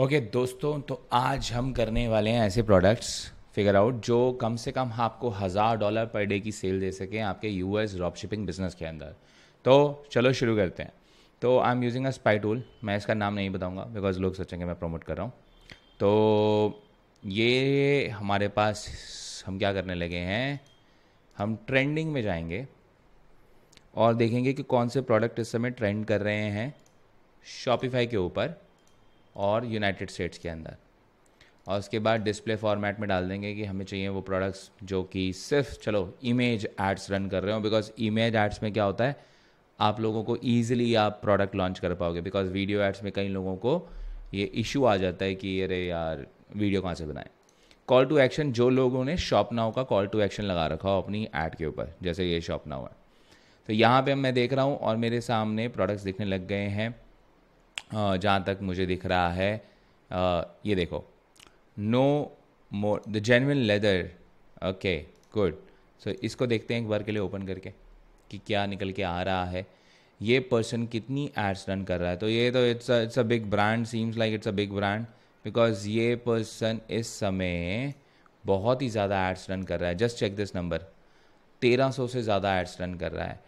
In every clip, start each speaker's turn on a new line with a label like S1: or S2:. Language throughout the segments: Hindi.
S1: ओके okay, दोस्तों तो आज हम करने वाले हैं ऐसे प्रोडक्ट्स फिगर आउट जो कम से कम आपको हज़ार डॉलर पर डे की सेल दे सकें आपके U S drop shipping business के अंदर तो चलो शुरू करते हैं तो I am using a spy tool मैं इसका नाम नहीं बताऊंगा बिकॉज लोग सोचेंगे मैं प्रमोट कर रहा हूँ तो ये हमारे पास हम क्या करने लगे हैं हम ट्रेंडिंग में जाएंगे और देखेंगे कि कौन से प्रोडक्ट इस समय ट्रेंड कर रहे हैं शॉपिफाई के ऊपर और यूनाइटेड स्टेट्स के अंदर और उसके बाद डिस्प्ले फॉर्मेट में डाल देंगे कि हमें चाहिए वो प्रोडक्ट्स जो कि सिर्फ चलो इमेज एड्स रन कर रहे हो बिकॉज इमेज एड्स में क्या होता है आप लोगों को ईजिली आप प्रोडक्ट लॉन्च कर पाओगे बिकॉज वीडियो एड्स में कई लोगों को ये इशू आ जाता है कि अरे यार वीडियो कहाँ से बनाएं कॉल टू एक्शन जो लोगों ने शॉप नाउ का कॉल टू एक्शन लगा रखा हो अपनी ऐड के ऊपर जैसे ये शॉप नाउ है तो यहाँ पे मैं देख रहा हूँ और मेरे सामने प्रोडक्ट्स दिखने लग गए हैं जहाँ तक मुझे दिख रहा है ये देखो no more the genuine leather okay good so इसको देखते हैं एक बार के लिए ओपन करके कि क्या निकल के आ रहा है ये पर्सन कितनी एड्स रन कर रहा है तो ये तो it's it's a big brand seems like it's a big brand because ये पर्सन इस समय बहुत ही ज़्यादा एड्स रन कर रहा है जस्ट चेक दिस नंबर तेरह सौ से ज़्यादा एड्स रन कर रहा है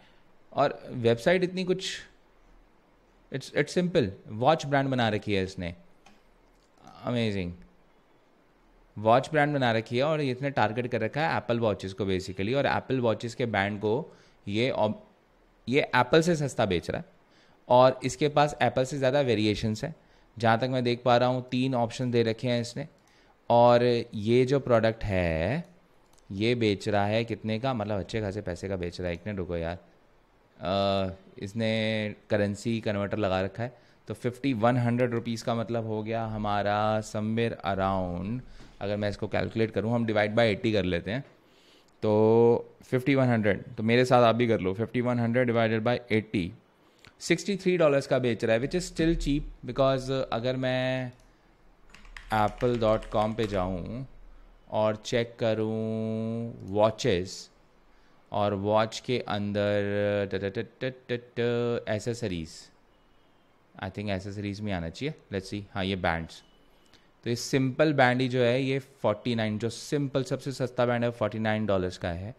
S1: और वेबसाइट इतनी कुछ it's it's simple watch brand बना रखी है इसने अमेजिंग वॉच ब्रांड बना रखी है और इसने टारगेट कर रखा है एप्पल वॉचेस को बेसिकली और एप्पल वॉचेस के ब्रांड को ये ये एप्पल से सस्ता बेच रहा है और इसके पास एप्पल से ज़्यादा वेरिएशंस है जहाँ तक मैं देख पा रहा हूँ तीन ऑप्शन दे रखे हैं इसने और ये जो प्रोडक्ट है ये बेच रहा है कितने का मतलब अच्छे खासे पैसे का बेच रहा है इतने रुको यार इसने करेंसी कन्वर्टर लगा रखा है तो फिफ्टी वन हंड्रेड रुपीज़ का मतलब हो गया हमारा समवेयर अराउंड अगर मैं इसको कैलकुलेट करूँ हम डिवाइड बाई एट्टी कर लेते हैं तो फिफ्टी वन हंड्रेड तो मेरे साथ आप भी कर लो fifty one hundred divided by eighty sixty three dollars का बेच रहा है which is still cheap because अगर मैं एप्पल डॉट कॉम पर जाऊँ और चेक करूँ वॉचेस और वॉच के अंदर एसेसरीज आई थिंक एसेसरीज में आना चाहिए लेट्स सी हाँ ये बैंड्स तो ये सिंपल बैंड ही जो है ये 49 जो सिंपल सबसे सस्ता बैंड है 49 डॉलर्स का है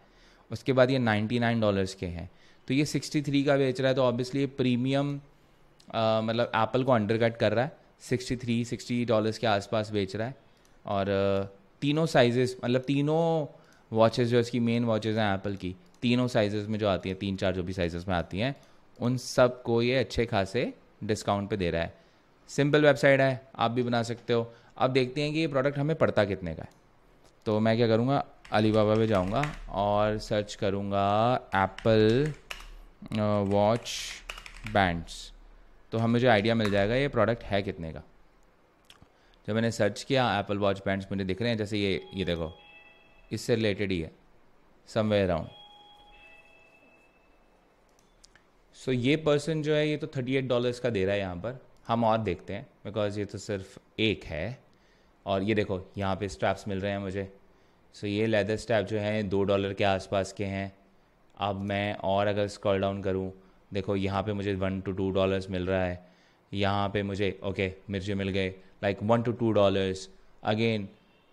S1: उसके बाद ये 99 डॉलर्स के हैं तो ये 63 का बेच रहा है तो ऑब्वियसली ये प्रीमियम मतलब एप्पल को अंडरकट कर रहा है 63 60 डॉलर्स के आसपास बेच रहा है और तीनों साइजेस मतलब तीनों वॉचेज़ जो इसकी मेन वॉचेज़ हैं एप्पल की तीनों साइजेस में जो आती हैं तीन चार जो भी साइजेस में आती हैं उन सब को ये अच्छे खासे डिस्काउंट पे दे रहा है सिंपल वेबसाइट है आप भी बना सकते हो अब देखते हैं कि ये प्रोडक्ट हमें पड़ता कितने का है तो मैं क्या करूँगा अली बाबा पर जाऊँगा और सर्च करूँगा एप्पल वॉच बैंड्स तो हमें जो आइडिया मिल जाएगा ये प्रोडक्ट है कितने का जब मैंने सर्च किया एप्पल वॉच बैंड्स मुझे दिख रहे हैं जैसे ये ये देखो इससे रिलेटेड ही है समवेयर अराउंड सो ये पर्सन जो है ये तो थर्टी एट डॉलर्स का दे रहा है यहाँ पर हम और देखते हैं बिकॉज ये तो सिर्फ एक है और ये देखो यहाँ पे स्ट्रैप्स मिल रहे हैं मुझे सो so ये लेदर स्ट्रैप जो हैं दो डॉलर के आसपास के हैं अब मैं और अगर स्क्रॉल डाउन करूँ देखो यहाँ पे मुझे वन टू टू डॉलर्स मिल रहा है यहाँ पे मुझे ओके okay, मिर्चे मिल गए like one two two dollars again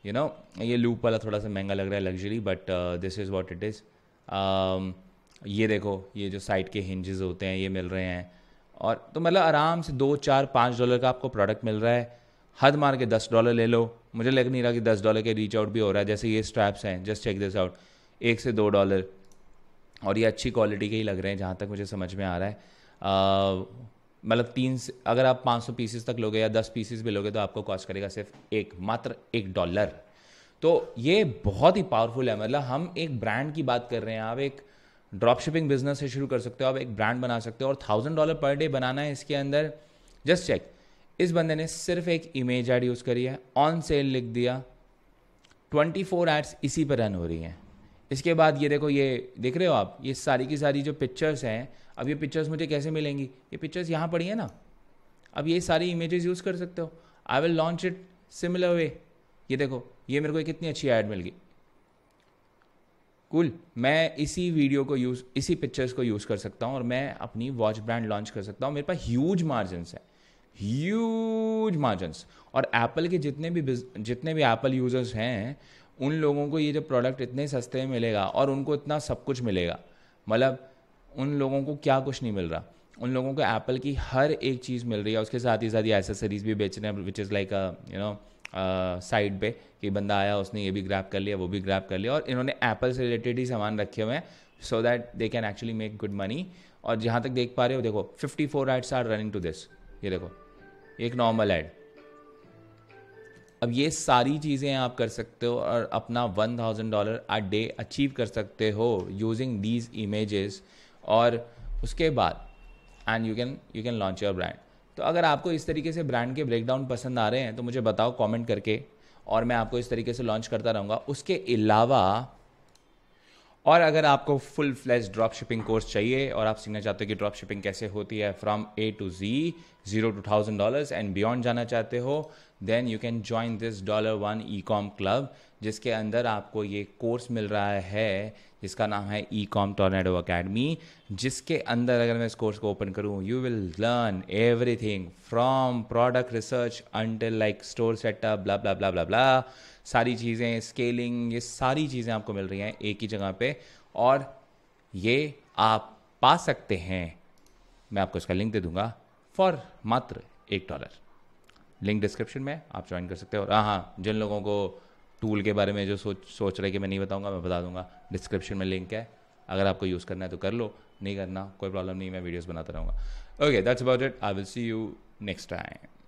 S1: you know ये लूप वाला थोड़ा सा महंगा लग रहा है luxury but this is what it is ये देखो ये जो साइड के हिंजेस होते हैं ये मिल रहे हैं और तो मतलब आराम से दो चार पाँच डॉलर का आपको प्रोडक्ट मिल रहा है हद मार के दस डॉलर ले लो मुझे लग नहीं रहा कि दस डॉलर के रीच आउट भी हो रहा है जैसे ये स्ट्रैप्स हैं जस्ट चेक दिस आउट एक से दो डॉलर और ये अच्छी क्वालिटी के ही लग रहे हैं जहाँ तक मुझे समझ में आ रहा है uh, मतलब तीन अगर आप 500 पीसेस तक लोगे या 10 पीसेस भी लोगे तो आपको कॉस्ट करेगा सिर्फ एक मात्र एक डॉलर तो ये बहुत ही पावरफुल है मतलब हम एक ब्रांड की बात कर रहे हैं आप एक ड्रॉप शिपिंग बिजनेस से शुरू कर सकते हो आप एक ब्रांड बना सकते हो और थाउजेंड डॉलर पर डे बनाना है इसके अंदर जस्ट चेक इस बंदे ने सिर्फ एक इमेज ऐड यूज़ करी है ऑन सेल लिख दिया ट्वेंटी फोर एड्स इसी पर रन हो रही हैं इसके बाद ये देखो ये देख रहे हो आप ये सारी की सारी जो पिक्चर्स हैं अब ये पिक्चर्स मुझे कैसे मिलेंगी ये पिक्चर्स यहाँ पड़ी है ना अब ये सारी इमेजेस यूज़ कर सकते हो I will launch it similar way ये देखो ये मेरे को एक कितनी अच्छी ऐड मिल गई कुल cool. मैं इसी वीडियो को यूज़ इसी पिक्चर्स को यूज़ कर सकता हूँ और मैं अपनी वॉच ब्रांड लॉन्च कर सकता हूँ मेरे पास ह्यूज मार्जिनस है ह्यूज मार्जिनस और एप्पल के जितने भी जितने भी एप्पल यूज़र्स हैं उन लोगों को ये जो प्रोडक्ट इतने सस्ते में मिलेगा और उनको इतना सब कुछ मिलेगा मतलब उन लोगों को क्या कुछ नहीं मिल रहा उन लोगों को एप्पल की हर एक चीज़ मिल रही है उसके साथ ही साथ ही एसेसरीज भी बेच रहे हैं which is like you know side पे कि बंदा आया उसने ये भी ग्रैप कर लिया वो भी ग्रैप कर लिया और इन्होंने एप्पल से रिलेटेड ही सामान रखे हुए हैं so that they can actually make good money और जहाँ तक देख पा रहे हो देखो fifty four ads are running to this ये देखो एक नॉर्मल ऐड अब ये सारी चीज़ें आप कर सकते हो और अपना one thousand dollar a day achieve कर सकते हो यूजिंग दीज इमेजेस और उसके बाद and you can you can launch your brand तो अगर आपको इस तरीके से ब्रांड के ब्रेकडाउन पसंद आ रहे हैं तो मुझे बताओ कमेंट करके और मैं आपको इस तरीके से लॉन्च करता रहूँगा उसके अलावा और अगर आपको full flash drop shipping course चाहिए और आप सीखना चाहते हो कि ड्रॉप शिपिंग कैसे होती है from A to G zero to thousand dollars and beyond जाना चाहते हो then you can join this dollar one e com club जिसके अंदर आपको ये कोर्स मिल रहा है जिसका नाम है ई कॉम टोर्नेडो अकेडमी जिसके अंदर अगर मैं इस कोर्स को ओपन करूँ you will learn everything from product research until like store setup blah blah blah blah blah सारी चीज़ें स्केलिंग ये सारी चीज़ें आपको मिल रही हैं एक ही जगह पे और ये आप पा सकते हैं मैं आपको इसका लिंक दे दूंगा फॉर मात्र एक डॉलर लिंक डिस्क्रिप्शन में आप ज्वाइन कर सकते हो और हाँ, हाँ जिन लोगों को टूल के बारे में जो सोच सोच रहे कि मैं नहीं बताऊंगा मैं बता दूंगा डिस्क्रिप्शन में लिंक है अगर आपको यूज़ करना है तो कर लो नहीं करना कोई प्रॉब्लम नहीं मैं वीडियोस बनाता रहूँगा okay that's about it I will see you next time